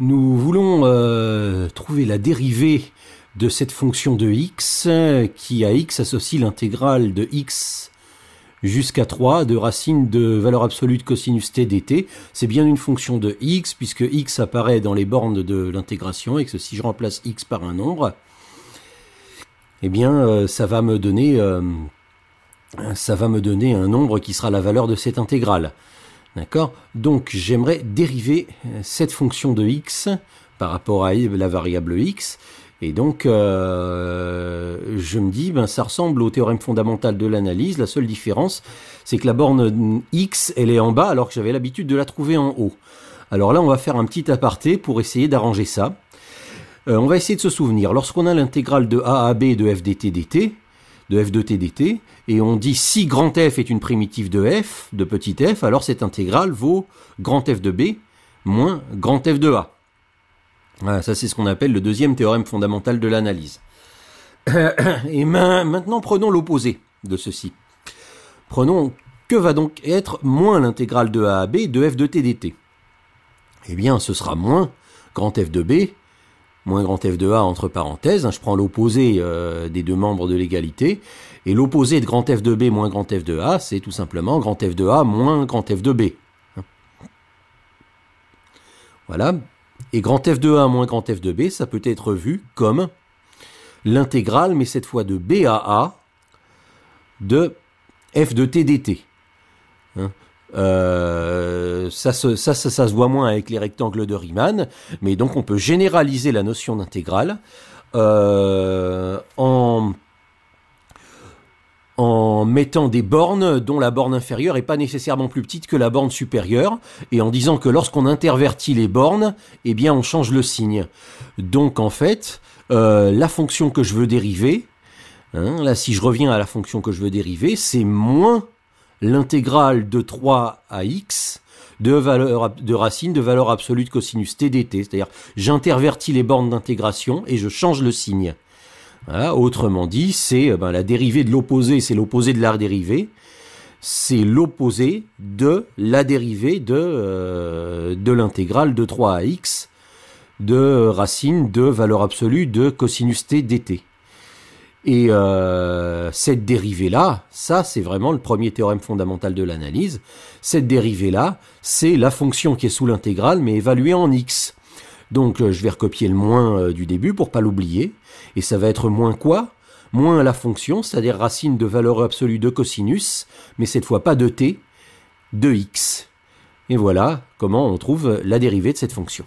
nous voulons euh, trouver la dérivée de cette fonction de x qui à x associe l'intégrale de x jusqu'à 3 de racine de valeur absolue de cosinus t dt. C'est bien une fonction de x puisque x apparaît dans les bornes de l'intégration et que si je remplace x par un nombre, eh euh, euh, ça va me donner un nombre qui sera la valeur de cette intégrale. D'accord Donc j'aimerais dériver euh, cette fonction de x par rapport à la variable x. Et donc euh, je me dis, ben, ça ressemble au théorème fondamental de l'analyse. La seule différence, c'est que la borne x, elle est en bas alors que j'avais l'habitude de la trouver en haut. Alors là, on va faire un petit aparté pour essayer d'arranger ça. Euh, on va essayer de se souvenir. Lorsqu'on a l'intégrale de a à b de f dt dt, de f de t dt, et on dit si grand f est une primitive de f, de petit f, alors cette intégrale vaut grand f de b moins grand f de a. ça c'est ce qu'on appelle le deuxième théorème fondamental de l'analyse. Et maintenant prenons l'opposé de ceci. Prenons que va donc être moins l'intégrale de a à b de f de t dt Eh bien ce sera moins grand f de b moins grand F de A entre parenthèses, hein, je prends l'opposé euh, des deux membres de l'égalité, et l'opposé de grand F de B moins grand F de A, c'est tout simplement grand F de A moins grand F de B. Voilà. Et grand F de A moins grand F de B, ça peut être vu comme l'intégrale, mais cette fois de B à A, de F de T dt. Hein. Euh, ça, se, voit moins avec les rectangles de Riemann, mais donc on peut généraliser la notion d'intégrale euh, en, mettant des bornes dont la borne inférieure n'est pas nécessairement plus petite que la borne supérieure, et en disant que lorsqu'on intervertit les bornes, eh bien on change le signe. Donc en fait, euh, la fonction que je veux dériver, hein, là si je reviens à la fonction que je veux dériver, c'est moins l'intégrale de 3 à x de, racine de valeur absolue de cosinus t dt. C'est-à-dire, j'intervertis les bornes d'intégration et je change le signe. autrement dit, c'est eh ben, la dérivée de l'opposé, c'est l'opposé de la dérivée. C'est l'opposé de la dérivée de, euh, de l'intégrale de 3 à x de racine de valeur absolue de cosinus t dt. Et euh, cette dérivée-là, ça c'est vraiment le premier théorème fondamental de l'analyse, cette dérivée-là, c'est la fonction qui est sous l'intégrale mais évaluée en x. Donc euh, je vais recopier le moins euh, du début pour pas l'oublier, et ça va être moins quoi Moins la fonction, c'est-à-dire racine de valeur absolue de cosinus, mais cette fois pas de t, de x. Et voilà comment on trouve la dérivée de cette fonction.